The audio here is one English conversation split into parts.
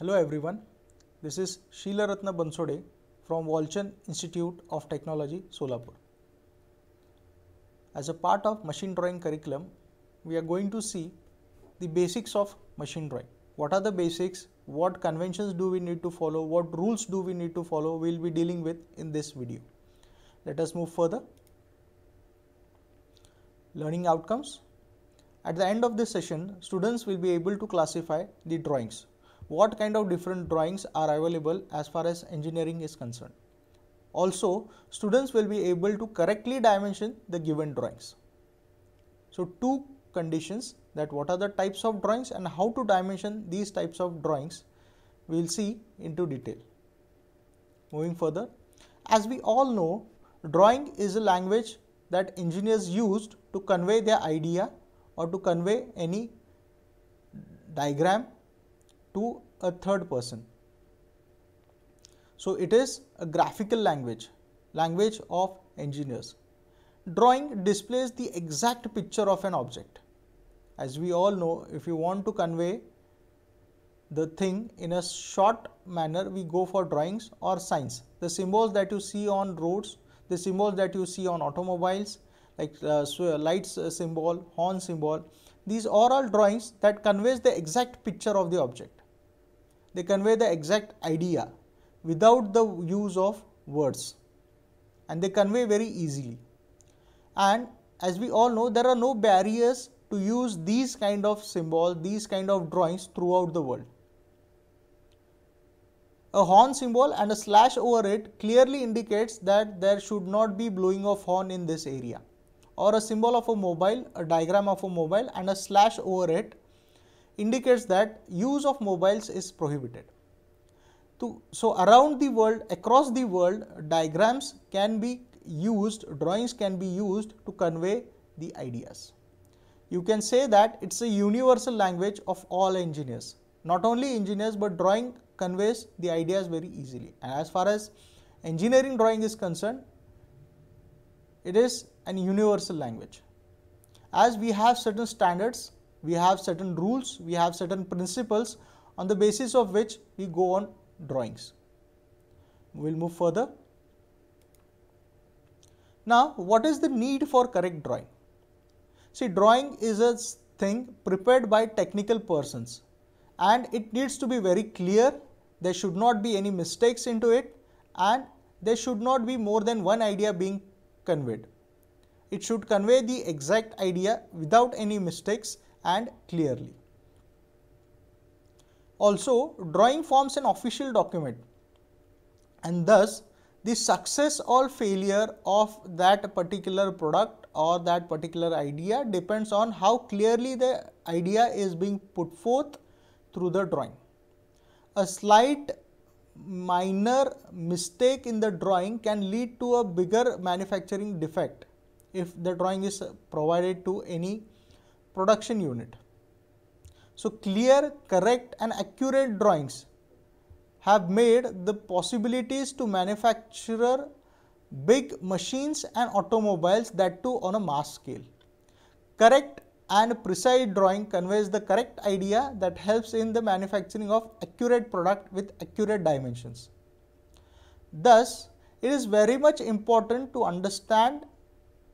Hello everyone, this is Sheila Ratna Bansode from Walchan Institute of Technology, Solapur. As a part of machine drawing curriculum, we are going to see the basics of machine drawing. What are the basics, what conventions do we need to follow, what rules do we need to follow, we will be dealing with in this video. Let us move further. Learning outcomes. At the end of this session, students will be able to classify the drawings what kind of different drawings are available as far as engineering is concerned. Also, students will be able to correctly dimension the given drawings. So, two conditions that what are the types of drawings and how to dimension these types of drawings we will see into detail. Moving further, as we all know, drawing is a language that engineers used to convey their idea or to convey any diagram to a third person. So it is a graphical language, language of engineers. Drawing displays the exact picture of an object. As we all know, if you want to convey the thing in a short manner, we go for drawings or signs. The symbols that you see on roads, the symbols that you see on automobiles, like uh, uh lights uh, symbol, horn symbol, these are all drawings that conveys the exact picture of the object they convey the exact idea without the use of words and they convey very easily. And as we all know, there are no barriers to use these kind of symbols, these kind of drawings throughout the world. A horn symbol and a slash over it clearly indicates that there should not be blowing of horn in this area. Or a symbol of a mobile, a diagram of a mobile and a slash over it indicates that use of mobiles is prohibited. To, so, around the world, across the world, diagrams can be used, drawings can be used to convey the ideas. You can say that it is a universal language of all engineers, not only engineers but drawing conveys the ideas very easily. And as far as engineering drawing is concerned, it is an universal language. As we have certain standards we have certain rules, we have certain principles on the basis of which we go on drawings. We will move further. Now, what is the need for correct drawing? See, drawing is a thing prepared by technical persons and it needs to be very clear, there should not be any mistakes into it and there should not be more than one idea being conveyed. It should convey the exact idea without any mistakes and clearly. Also, drawing forms an official document and thus the success or failure of that particular product or that particular idea depends on how clearly the idea is being put forth through the drawing. A slight minor mistake in the drawing can lead to a bigger manufacturing defect if the drawing is provided to any production unit. So clear, correct and accurate drawings have made the possibilities to manufacture big machines and automobiles that too on a mass scale. Correct and precise drawing conveys the correct idea that helps in the manufacturing of accurate product with accurate dimensions. Thus, it is very much important to understand,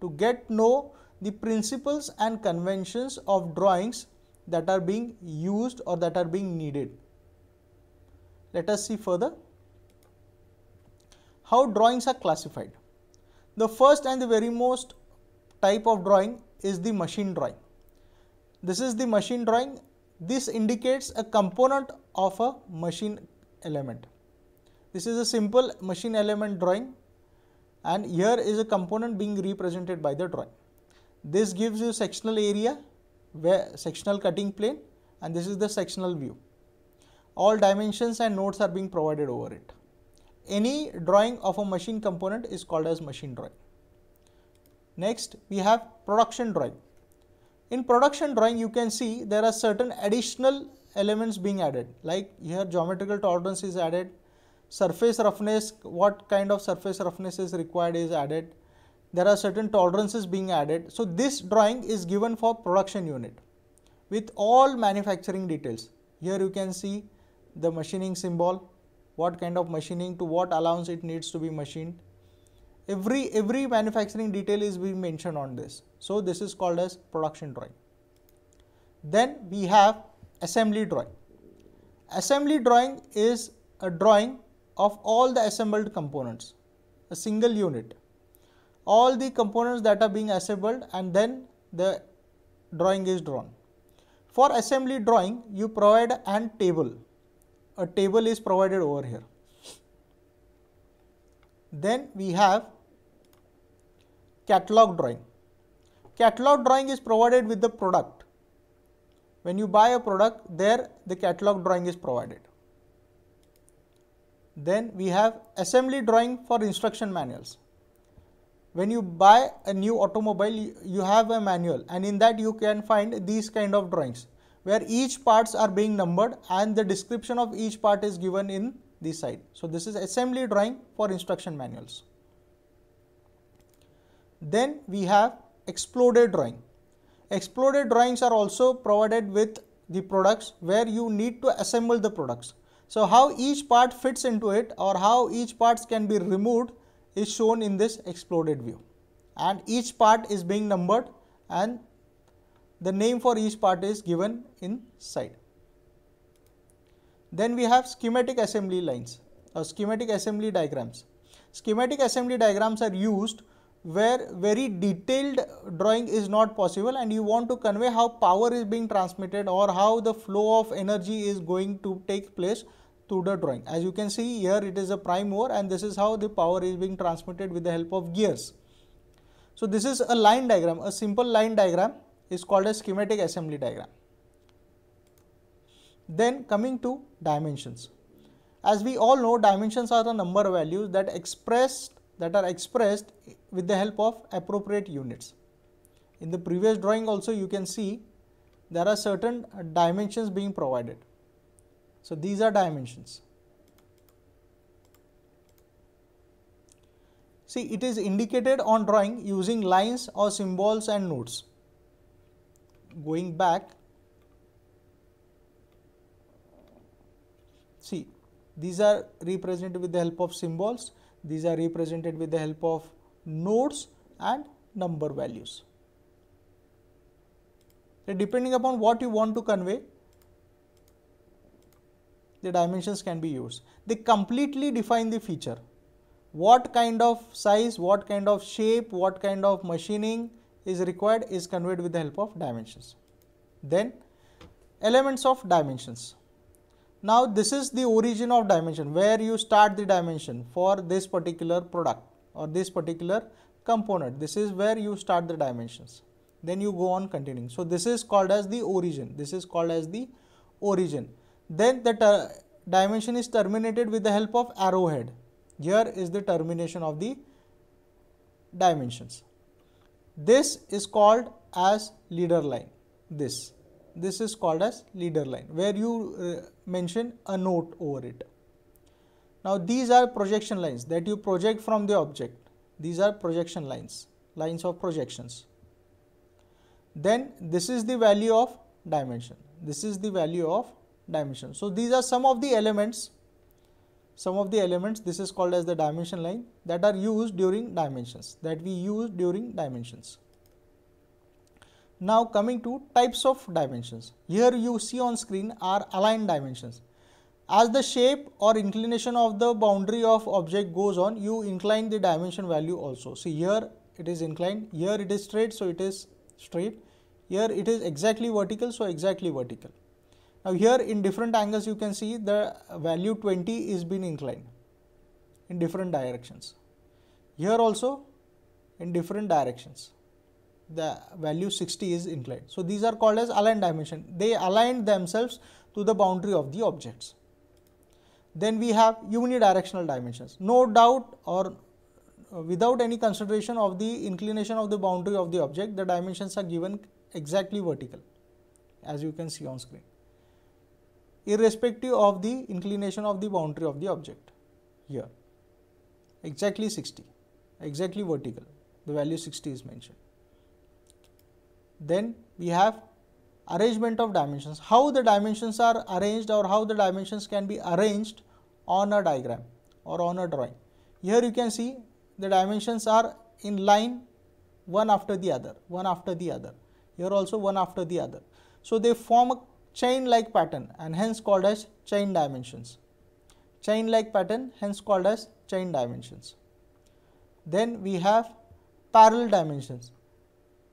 to get know, the principles and conventions of drawings that are being used or that are being needed. Let us see further how drawings are classified. The first and the very most type of drawing is the machine drawing. This is the machine drawing. This indicates a component of a machine element. This is a simple machine element drawing and here is a component being represented by the drawing. This gives you sectional area, where sectional cutting plane and this is the sectional view. All dimensions and nodes are being provided over it. Any drawing of a machine component is called as machine drawing. Next, we have production drawing. In production drawing, you can see there are certain additional elements being added like here geometrical tolerance is added, surface roughness, what kind of surface roughness is required is added, there are certain tolerances being added. So, this drawing is given for production unit with all manufacturing details. Here you can see the machining symbol, what kind of machining to what allowance it needs to be machined. Every, every manufacturing detail is being mentioned on this. So, this is called as production drawing. Then we have assembly drawing. Assembly drawing is a drawing of all the assembled components, a single unit all the components that are being assembled and then the drawing is drawn. For assembly drawing, you provide an table. A table is provided over here. Then we have catalog drawing. Catalog drawing is provided with the product. When you buy a product, there the catalog drawing is provided. Then we have assembly drawing for instruction manuals when you buy a new automobile you have a manual and in that you can find these kind of drawings where each parts are being numbered and the description of each part is given in this side. So, this is assembly drawing for instruction manuals. Then we have exploded drawing. Exploded drawings are also provided with the products where you need to assemble the products. So, how each part fits into it or how each parts can be removed is shown in this exploded view and each part is being numbered and the name for each part is given inside. Then we have schematic assembly lines or uh, schematic assembly diagrams. Schematic assembly diagrams are used where very detailed drawing is not possible and you want to convey how power is being transmitted or how the flow of energy is going to take place to the drawing. As you can see here it is a prime mover and this is how the power is being transmitted with the help of gears. So this is a line diagram, a simple line diagram is called a schematic assembly diagram. Then coming to dimensions. As we all know dimensions are the number values that expressed that are expressed with the help of appropriate units. In the previous drawing also you can see there are certain dimensions being provided. So, these are dimensions. See, it is indicated on drawing using lines or symbols and nodes. Going back, see, these are represented with the help of symbols, these are represented with the help of nodes and number values. So, depending upon what you want to convey, the dimensions can be used. They completely define the feature. What kind of size, what kind of shape, what kind of machining is required is conveyed with the help of dimensions. Then elements of dimensions. Now this is the origin of dimension where you start the dimension for this particular product or this particular component. This is where you start the dimensions. Then you go on continuing. So this is called as the origin. This is called as the origin. Then the dimension is terminated with the help of arrowhead. Here is the termination of the dimensions. This is called as leader line. This. This is called as leader line where you uh, mention a note over it. Now these are projection lines that you project from the object. These are projection lines, lines of projections. Then this is the value of dimension. This is the value of dimension. So, these are some of the elements, some of the elements this is called as the dimension line that are used during dimensions that we use during dimensions. Now coming to types of dimensions. Here you see on screen are aligned dimensions. As the shape or inclination of the boundary of object goes on, you incline the dimension value also. See here it is inclined, here it is straight so it is straight, here it is exactly vertical so exactly vertical. Now here in different angles you can see the value 20 is being inclined in different directions. Here also in different directions the value 60 is inclined. So these are called as aligned dimension. They align themselves to the boundary of the objects. Then we have unidirectional dimensions. No doubt or uh, without any consideration of the inclination of the boundary of the object, the dimensions are given exactly vertical as you can see on screen irrespective of the inclination of the boundary of the object here exactly 60 exactly vertical the value 60 is mentioned. Then we have arrangement of dimensions how the dimensions are arranged or how the dimensions can be arranged on a diagram or on a drawing. Here you can see the dimensions are in line one after the other one after the other here also one after the other. So, they form a chain-like pattern and hence called as chain dimensions. Chain-like pattern hence called as chain dimensions. Then we have parallel dimensions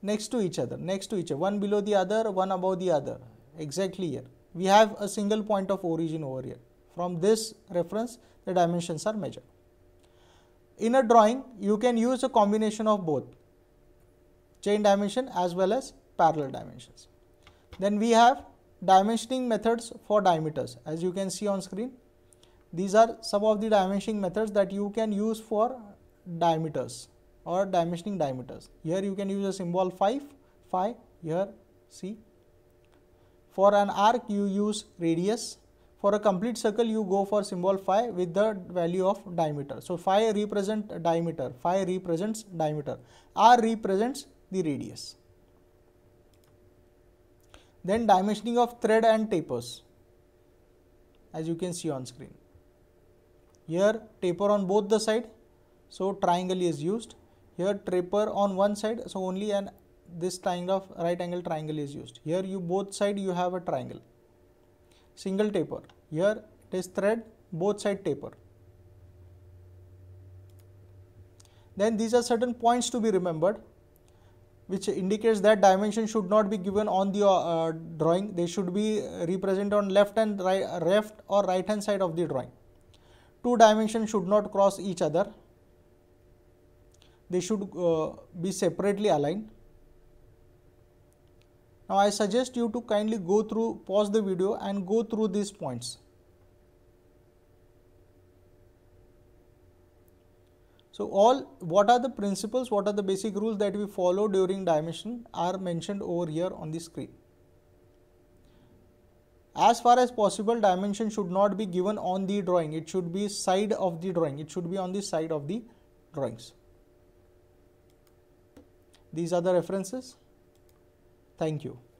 next to each other, next to each other, one below the other, one above the other, exactly here. We have a single point of origin over here. From this reference, the dimensions are measured. In a drawing, you can use a combination of both chain dimension as well as parallel dimensions. Then we have dimensioning methods for diameters as you can see on screen. These are some of the dimensioning methods that you can use for diameters or dimensioning diameters. Here you can use a symbol 5, phi, here c. For an arc you use radius, for a complete circle you go for symbol phi with the value of diameter. So, phi represents diameter, phi represents diameter, r represents the radius. Then dimensioning of thread and tapers as you can see on screen. Here taper on both the side so triangle is used. Here taper on one side so only an this triangle of right angle triangle is used. Here you both side you have a triangle single taper. Here it is thread both side taper. Then these are certain points to be remembered which indicates that dimension should not be given on the uh, drawing. They should be uh, represented on left and right, left or right hand side of the drawing. Two dimensions should not cross each other. They should uh, be separately aligned. Now, I suggest you to kindly go through, pause the video and go through these points. So, all what are the principles, what are the basic rules that we follow during dimension are mentioned over here on the screen. As far as possible dimension should not be given on the drawing, it should be side of the drawing, it should be on the side of the drawings. These are the references. Thank you.